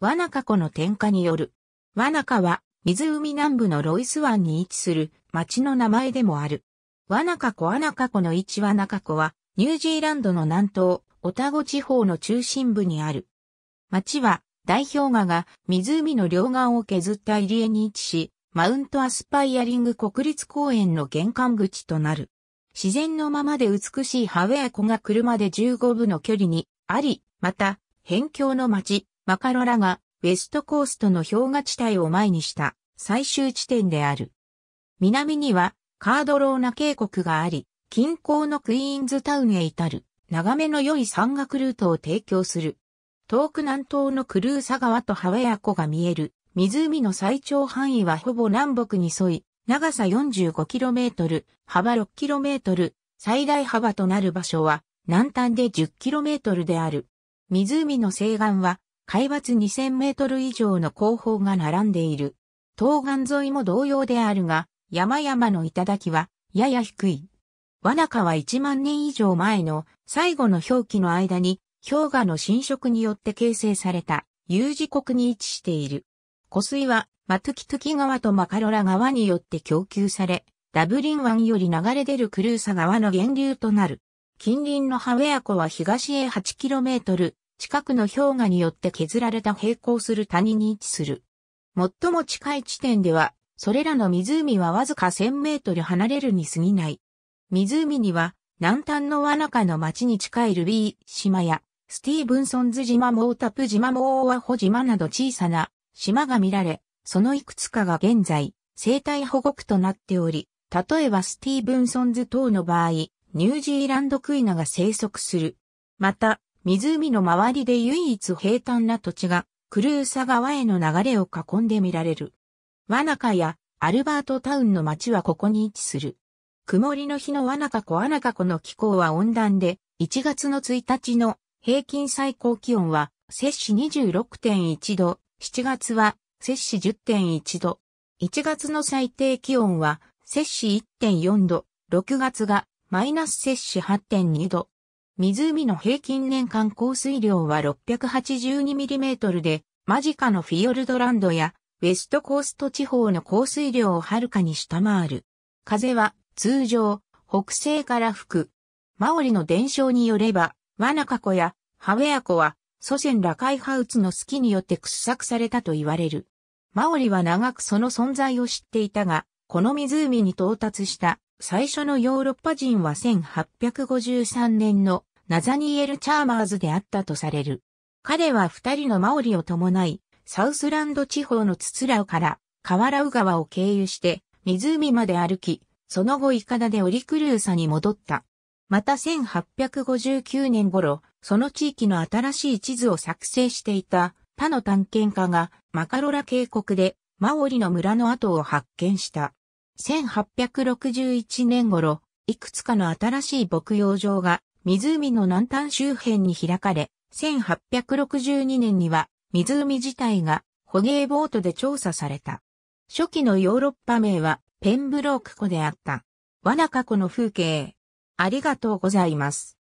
ワナカ湖の点火による。ワナカは、湖南部のロイス湾に位置する町の名前でもある。ワナカ湖ワナカ湖の位置ナカ湖は、ニュージーランドの南東、オタゴ地方の中心部にある。町は、代表画が湖の両岸を削った入り江に位置し、マウントアスパイアリング国立公園の玄関口となる。自然のままで美しいハウェア湖が車で15分の距離にあり、また、辺境の町、マカロラがウェストコーストの氷河地帯を前にした最終地点である。南にはカードローナ渓谷があり、近郊のクイーンズタウンへ至る長めの良い山岳ルートを提供する。遠く南東のクルーサ川とハワヤ湖が見える湖の最長範囲はほぼ南北に沿い、長さ 45km、幅 6km、最大幅となる場所は南端で 10km である。湖の西岸は海抜2000メートル以上の高峰が並んでいる。東岸沿いも同様であるが、山々の頂はやや低い。罠中は1万年以上前の最後の氷期の間に氷河の侵食によって形成された有事国に位置している。湖水はマトゥキトゥキ川とマカロラ川によって供給され、ダブリン湾より流れ出るクルーサ川の源流となる。近隣のハウェア湖は東へ8トル、近くの氷河によって削られた平行する谷に位置する。最も近い地点では、それらの湖はわずか1000メートル離れるに過ぎない。湖には、南端の罠かの町に近いルビー島や、スティーブンソンズ島モータプ島モーワホ島など小さな島が見られ、そのいくつかが現在、生態保護区となっており、例えばスティーブンソンズ島の場合、ニュージーランドクイナが生息する。また、湖の周りで唯一平坦な土地が、クルーサ川への流れを囲んで見られる。ワナカやアルバートタウンの町はここに位置する。曇りの日のワナカ湖ワナカ湖の気候は温暖で、1月の1日の平均最高気温は、摂氏26.1度、7月は摂氏10.1度。1月の最低気温は、摂氏1.4度、6月がマイナス摂氏8.2度。湖の平均年間降水量は 682mm で、間近のフィヨルドランドやウェストコースト地方の降水量をはるかに下回る。風は通常北西から吹く。マオリの伝承によれば、ワナカ湖やハウェア湖は祖先ラカイハウツの隙によって掘削されたと言われる。マオリは長くその存在を知っていたが、この湖に到達した最初のヨーロッパ人は1853年のナザニエル・チャーマーズであったとされる。彼は二人のマオリを伴い、サウスランド地方のツツラウからカワラウ川を経由して湖まで歩き、その後イカダでオリクルーサに戻った。また1859年頃、その地域の新しい地図を作成していた他の探検家がマカロラ渓谷でマオリの村の跡を発見した。1861年頃、いくつかの新しい牧羊場が湖の南端周辺に開かれ、1862年には湖自体が捕鯨ボートで調査された。初期のヨーロッパ名はペンブローク湖であった。わなか湖の風景。ありがとうございます。